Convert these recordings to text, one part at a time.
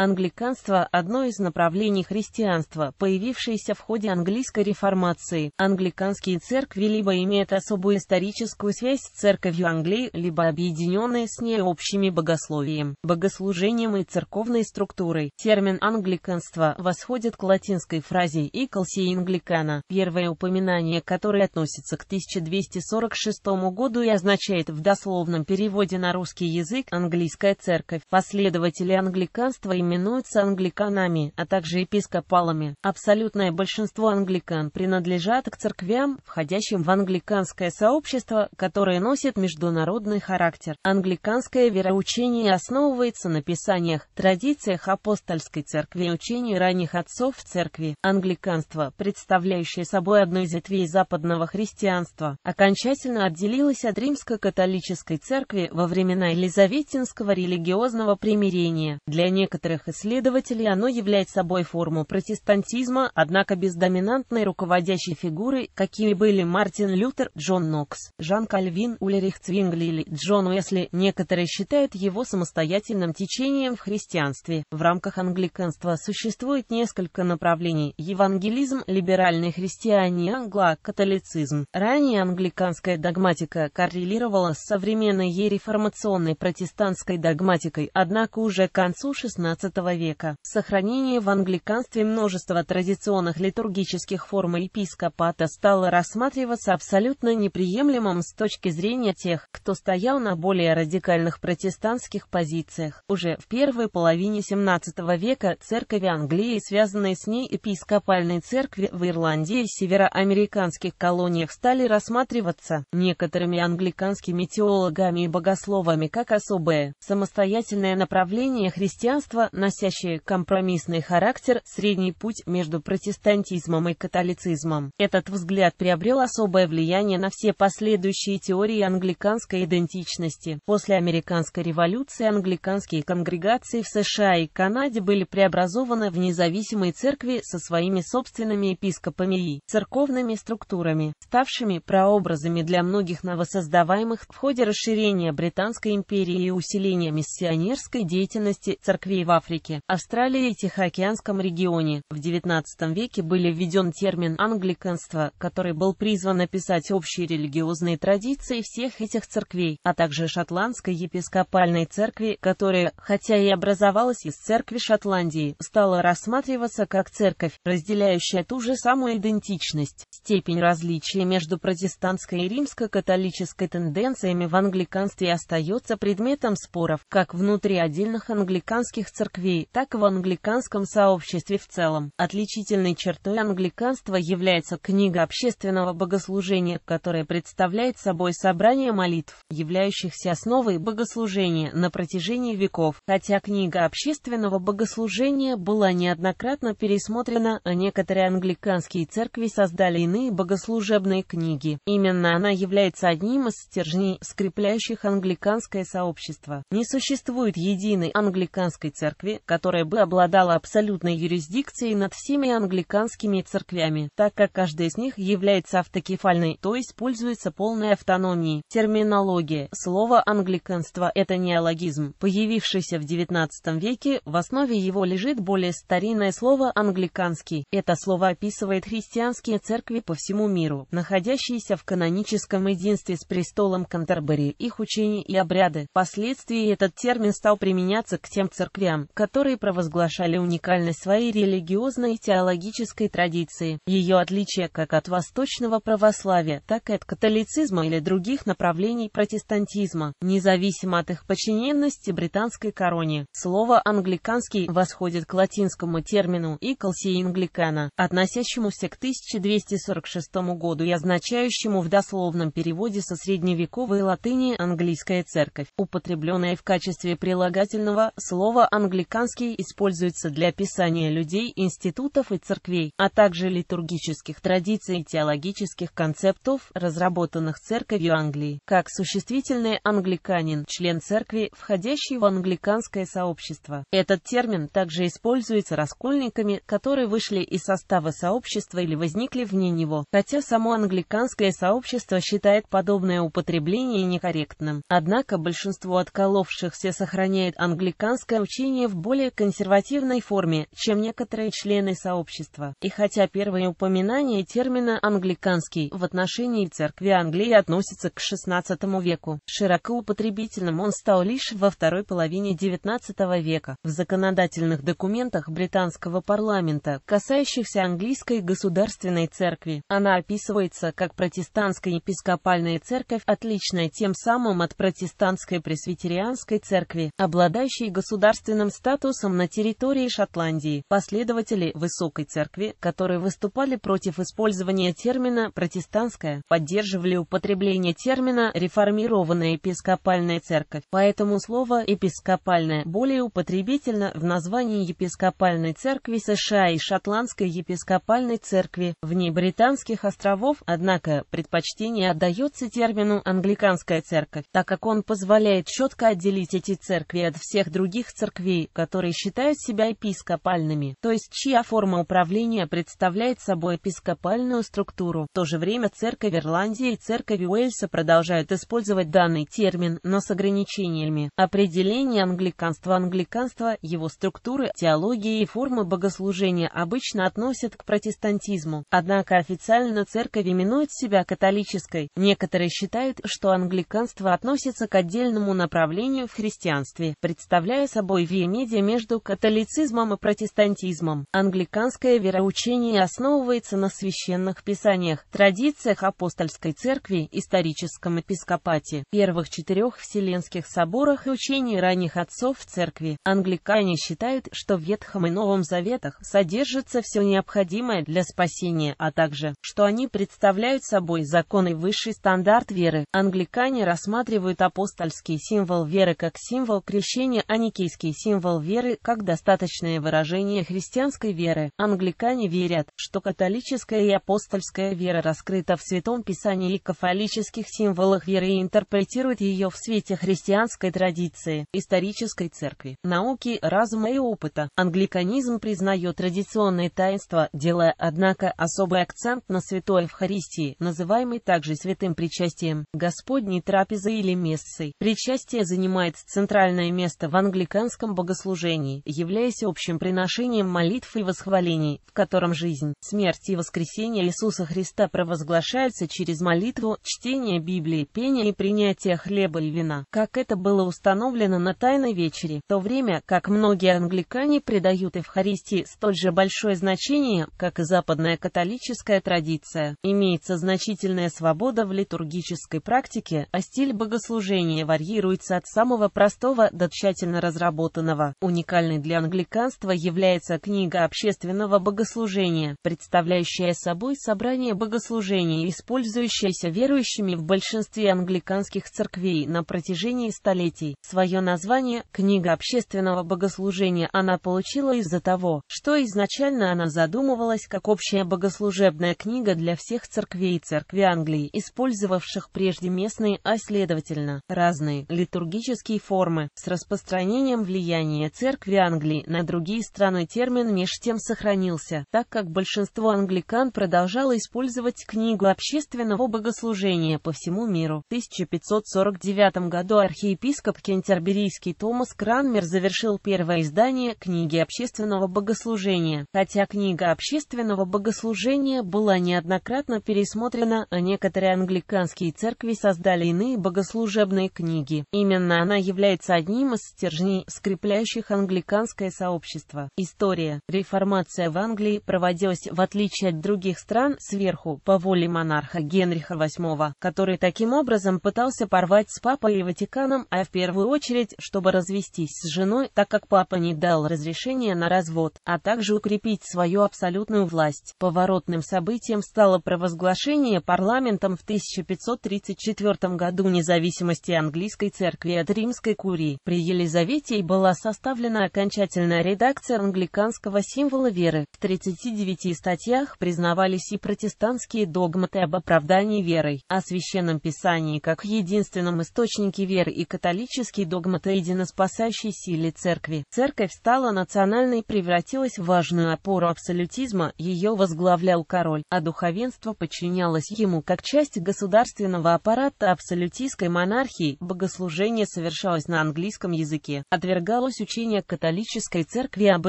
Англиканство – одно из направлений христианства, появившееся в ходе английской реформации. Англиканские церкви либо имеют особую историческую связь с церковью Англии, либо объединенные с ней общими богословием, богослужением и церковной структурой. Термин «англиканство» восходит к латинской фразе «ecclesia англикана". первое упоминание которой относится к 1246 году и означает в дословном переводе на русский язык «английская церковь». Последователи англиканства имеют именуются англиканами, а также епископалами. Абсолютное большинство англикан принадлежат к церквям, входящим в англиканское сообщество, которое носит международный характер. Англиканское вероучение основывается на писаниях, традициях апостольской церкви и учении ранних отцов в церкви. Англиканство, представляющее собой одну из ветвей западного христианства, окончательно отделилось от римско-католической церкви во времена Елизаветинского религиозного примирения. Для некоторых некоторых исследователей оно является собой форму протестантизма, однако без доминантной руководящей фигуры, какими были Мартин Лютер, Джон Нокс, Жан Кальвин, Ульрих Цвингли или Джон Уэсли, некоторые считают его самостоятельным течением в христианстве. В рамках англиканства существует несколько направлений – евангелизм, либеральный христиане, англо-католицизм. Ранее англиканская догматика коррелировала с современной ереформационной протестантской догматикой, однако уже к концу XVI XVII века. Сохранение в англиканстве множества традиционных литургических форм епископата стало рассматриваться абсолютно неприемлемым с точки зрения тех, кто стоял на более радикальных протестантских позициях. Уже в первой половине XVII века церковь Англии и связанные с ней епископальные церкви в Ирландии и североамериканских колониях стали рассматриваться некоторыми англиканскими теологами и богословами как особое, самостоятельное направление христианства, носящие компромиссный характер, средний путь между протестантизмом и католицизмом. Этот взгляд приобрел особое влияние на все последующие теории англиканской идентичности. После американской революции англиканские конгрегации в США и Канаде были преобразованы в независимые церкви со своими собственными епископами и церковными структурами, ставшими прообразами для многих новосоздаваемых в ходе расширения Британской империи и усиления миссионерской деятельности церквей во Африке, Австралии и Тихоокеанском регионе. В XIX веке был введен термин «англиканство», который был призван описать общие религиозные традиции всех этих церквей, а также шотландской епископальной церкви, которая, хотя и образовалась из церкви Шотландии, стала рассматриваться как церковь, разделяющая ту же самую идентичность. Степень различия между протестантской и римско-католической тенденциями в англиканстве остается предметом споров, как внутри отдельных англиканских церквей, Церкви, так и в англиканском сообществе в целом. Отличительной чертой англиканства является книга общественного богослужения, которая представляет собой собрание молитв, являющихся основой богослужения на протяжении веков. Хотя книга общественного богослужения была неоднократно пересмотрена, а некоторые англиканские церкви создали иные богослужебные книги. Именно она является одним из стержней, скрепляющих англиканское сообщество. Не существует единой англиканской церкви церкви, которая бы обладала абсолютной юрисдикцией над всеми англиканскими церквями, так как каждая из них является автокефальной, то есть пользуется полной автономией. Терминология. Слово англиканство – это неологизм, появившийся в XIX веке, в основе его лежит более старинное слово англиканский. Это слово описывает христианские церкви по всему миру, находящиеся в каноническом единстве с престолом Кантербери, их учения и обряды. Впоследствии этот термин стал применяться к тем церквям, которые провозглашали уникальность своей религиозной и теологической традиции, ее отличие как от восточного православия, так и от католицизма или других направлений протестантизма, независимо от их подчиненности британской короне. Слово «англиканский» восходит к латинскому термину «иколси англикана», относящемуся к 1246 году и означающему в дословном переводе со средневековой латыни «английская церковь», употребленное в качестве прилагательного слова «англиканский» республиканский используется для описания людей, институтов и церквей, а также литургических традиций и теологических концептов, разработанных церковью Англии, как существительный англиканин, член церкви, входящий в англиканское сообщество. Этот термин также используется раскольниками, которые вышли из состава сообщества или возникли вне него, хотя само англиканское сообщество считает подобное употребление некорректным. Однако большинство отколовшихся сохраняет англиканское учение в более консервативной форме, чем некоторые члены сообщества. И хотя первое упоминание термина «англиканский» в отношении церкви Англии относится к XVI веку, широко употребительным он стал лишь во второй половине XIX века. В законодательных документах британского парламента, касающихся английской государственной церкви, она описывается как протестантская епископальная церковь, отличная тем самым от протестантской пресвитерианской церкви, обладающей государственным статусом на территории Шотландии. Последователи Высокой Церкви, которые выступали против использования термина «протестантская», поддерживали употребление термина «реформированная епископальная церковь». Поэтому слово «епископальная» более употребительно в названии епископальной церкви США и Шотландской епископальной церкви вне Британских островов, однако предпочтение отдается термину «англиканская церковь», так как он позволяет четко отделить эти церкви от всех других церквей, которые считают себя епископальными, то есть чья форма управления представляет собой епископальную структуру. В то же время церковь Ирландии и церковь Уэльса продолжают использовать данный термин, но с ограничениями. Определение англиканства англиканства, его структуры, теологии и формы богослужения обычно относят к протестантизму. Однако официально церковь именует себя католической. Некоторые считают, что англиканство относится к отдельному направлению в христианстве, представляя собой веяние наследие между католицизмом и протестантизмом. Англиканское вероучение основывается на священных писаниях, традициях апостольской церкви, историческом епископате первых четырех вселенских соборах и учении ранних отцов в церкви. Англикане считают, что в Ветхом и Новом Заветах содержится все необходимое для спасения, а также, что они представляют собой закон и высший стандарт веры. Англикане рассматривают апостольский символ веры как символ крещения, а никейский символ символ веры как достаточное выражение христианской веры. Англикане верят, что католическая и апостольская вера раскрыта в Святом Писании и кафолических символах веры и интерпретируют ее в свете христианской традиции, исторической церкви, науки, разума и опыта. Англиканизм признает традиционные таинства, делая, однако, особый акцент на Святой Евхаристии, называемой также святым причастием, Господней трапезой или мессой. Причастие занимает центральное место в англиканском богословии богослужений, являясь общим приношением молитв и восхвалений, в котором жизнь, смерть и воскресение Иисуса Христа провозглашаются через молитву, чтение Библии, пение и принятие хлеба и вина, как это было установлено на Тайной Вечере, в то время как многие англикане придают Евхаристии столь же большое значение, как и западная католическая традиция. Имеется значительная свобода в литургической практике, а стиль богослужения варьируется от самого простого до тщательно разработанного. Лермонтова. Уникальной для англиканства является книга общественного богослужения, представляющая собой собрание богослужений, использующееся верующими в большинстве англиканских церквей на протяжении столетий. Свое название «Книга общественного богослужения» она получила из-за того, что изначально она задумывалась как общая богослужебная книга для всех церквей и церкви Англии, использовавших прежде местные, а следовательно, разные литургические формы, с распространением влияния влияние церкви Англии на другие страны термин меж тем сохранился, так как большинство англикан продолжало использовать книгу общественного богослужения по всему миру. В 1549 году архиепископ кентерберийский Томас Кранмер завершил первое издание книги общественного богослужения, хотя книга общественного богослужения была неоднократно пересмотрена, а некоторые англиканские церкви создали иные богослужебные книги. Именно она является одним из стержней, скрепляющих составляющих англиканское сообщество. История. Реформация в Англии проводилась, в отличие от других стран, сверху, по воле монарха Генриха VIII, который таким образом пытался порвать с папой и Ватиканом, а в первую очередь, чтобы развестись с женой, так как папа не дал разрешения на развод, а также укрепить свою абсолютную власть. Поворотным событием стало провозглашение парламентом в 1534 году независимости английской церкви от римской курии. При Елизавете и была составлена окончательная редакция англиканского символа веры. В 39 статьях признавались и протестантские догматы об оправдании верой, о священном писании как единственном источнике веры и католический догмат о единоспасающей силе церкви. Церковь стала национальной и превратилась в важную опору абсолютизма, ее возглавлял король, а духовенство подчинялось ему как часть государственного аппарата абсолютистской монархии, богослужение совершалось на английском языке, отвергалось Ввиделось учение католической церкви об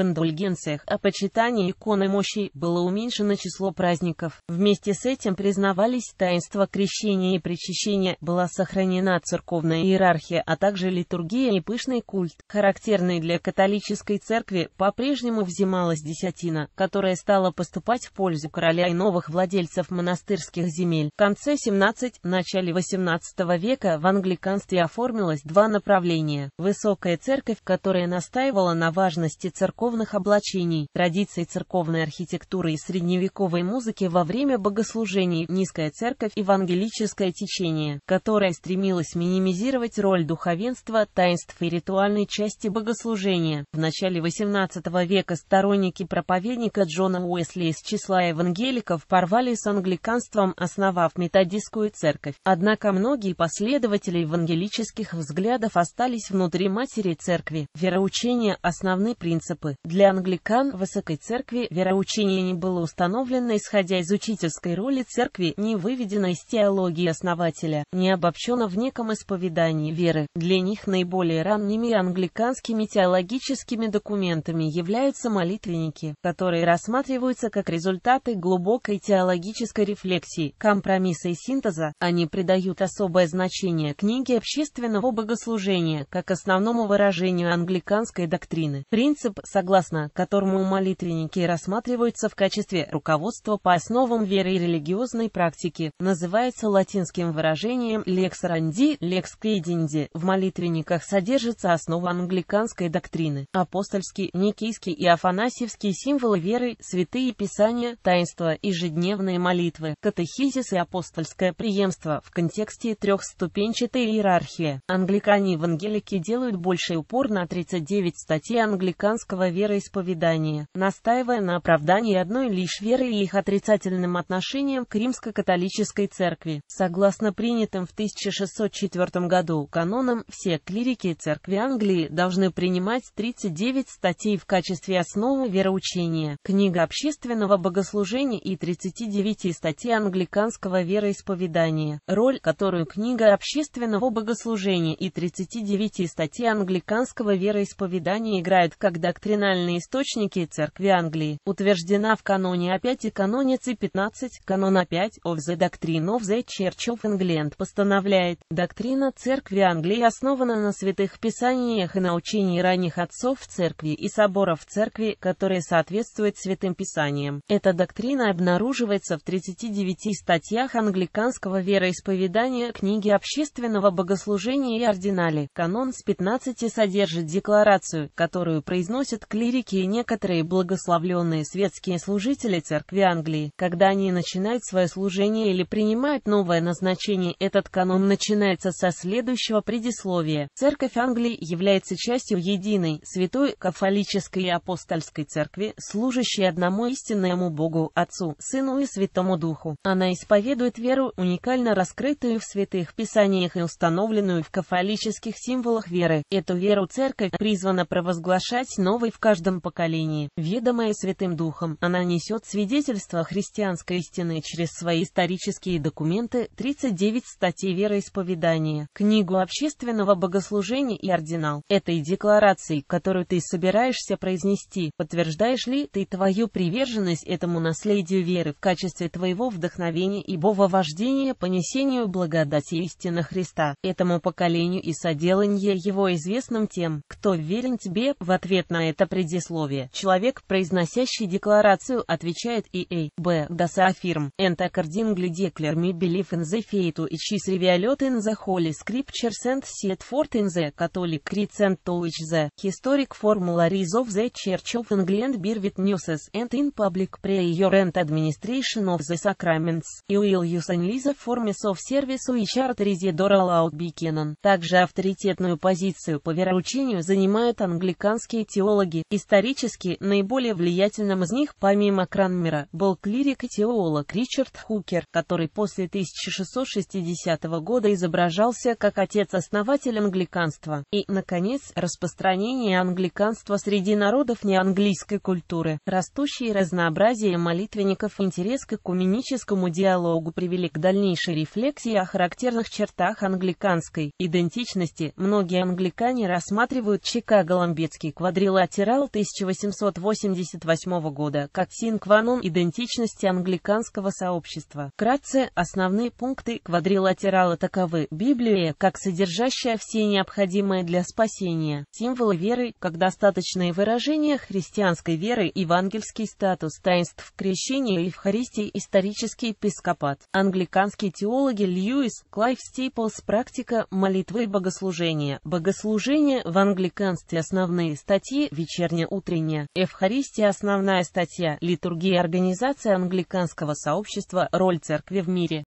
индульгенциях, о почитании иконы мощей, было уменьшено число праздников. Вместе с этим признавались таинства крещения и причащения, была сохранена церковная иерархия, а также литургия и пышный культ. Характерный для католической церкви по-прежнему взималась десятина, которая стала поступать в пользу короля и новых владельцев монастырских земель. В конце 17 начале 18 века в англиканстве оформилось два направления. Высокая церковь, которая которая настаивала на важности церковных облачений, традиций церковной архитектуры и средневековой музыки во время богослужений, низкая церковь, евангелическое течение, которое стремилось минимизировать роль духовенства, таинств и ритуальной части богослужения. В начале XVIII века сторонники проповедника Джона Уэсли из числа евангеликов порвали с англиканством, основав методистскую церковь. Однако многие последователи евангелических взглядов остались внутри матери церкви вероучения основные принципы. Для англикан Высокой Церкви вероучение не было установлено исходя из учительской роли Церкви, не выведено из теологии основателя, не обобщено в неком исповедании веры. Для них наиболее ранними англиканскими теологическими документами являются молитвенники, которые рассматриваются как результаты глубокой теологической рефлексии, компромисса и синтеза. Они придают особое значение книге общественного богослужения как основному выражению англиканского англиканской доктрины, принцип, согласно которому молитвенники рассматриваются в качестве руководства по основам веры и религиозной практики, называется латинским выражением «lex randi, lex credendi». В молитвенниках содержится основа англиканской доктрины, апостольский, никийский и афанасьевский символы веры, святые писания, таинства, ежедневные молитвы, катехизис и апостольское преемство в контексте трехступенчатой иерархии. Англикане и евангелики делают больший упор на три 39 статьи англиканского вероисповедания, настаивая на оправдании одной лишь веры и их отрицательным отношением к римско-католической церкви. Согласно принятым в 1604 году канонам, все клирики церкви Англии должны принимать 39 статей в качестве основы вероучения, книга общественного богослужения и 39 статей англиканского вероисповедания, роль, которую книга общественного богослужения и 39 статей англиканского вероисповедания вероисповедания играют как доктринальные источники Церкви Англии, утверждена в каноне опять и каноне C15, канон А5 of the Doctrine of the Church of England постановляет, доктрина Церкви Англии основана на святых писаниях и на учении ранних отцов Церкви и соборов Церкви, которые соответствуют святым писаниям. Эта доктрина обнаруживается в 39 статьях англиканского вероисповедания, книги общественного богослужения и ординали. Канон с 15 содержит декларацию, которую произносят клирики и некоторые благословленные светские служители церкви Англии. Когда они начинают свое служение или принимают новое назначение, этот канон начинается со следующего предисловия. Церковь Англии является частью единой, святой, кафолической и апостольской церкви, служащей одному истинному Богу, Отцу, Сыну и Святому Духу. Она исповедует веру, уникально раскрытую в святых писаниях и установленную в кафолических символах веры. Эту веру церковь призвана провозглашать новый в каждом поколении. Ведомая Святым Духом, она несет свидетельство христианской истины через свои исторические документы, 39 статей вероисповедания, книгу общественного богослужения и ординал. Этой декларацией, которую ты собираешься произнести, подтверждаешь ли ты твою приверженность этому наследию веры в качестве твоего вдохновения и боговождения по несению благодати истины Христа, этому поколению и соделанье его известным тем, кто кто верен тебе, в ответ на это предисловие, человек, произносящий декларацию, отвечает и A, B, das affirm, and accordingly declare me belief in the faith which is revealed in the holy scriptures and set forth in the Catholic creed and to which the historic formularies of the Church of England bear witnesses and in public prayer and administration of the sacraments, you will use only the forms of service which are residual out be canon. Также авторитетную позицию по вероучению занимают англиканские теологи. Исторически наиболее влиятельным из них, помимо Кранмера, был клирик и теолог Ричард Хукер, который после 1660 года изображался как отец-основатель англиканства. И, наконец, распространение англиканства среди народов неанглийской культуры. Растущее разнообразие молитвенников и интерес к экуменическому диалогу привели к дальнейшей рефлексии о характерных чертах англиканской идентичности. Многие англикане рассматривают описывают Чикаго Ламбетский квадрилатерал 1888 года как синкванон идентичности англиканского сообщества. Вкратце, основные пункты квадрилатерала таковы. Библия, как содержащая все необходимое для спасения, символы веры, как достаточные выражение христианской веры, евангельский статус, таинств крещения и Евхаристии, исторический епископат. Англиканские теологи Льюис, Клайв Стейплс, практика молитвы и богослужения. Богослужение в Англии Англиканстве основные статьи «Вечерняя утренняя», «Евхаристия» основная статья «Литургия» Организация англиканского сообщества «Роль церкви в мире».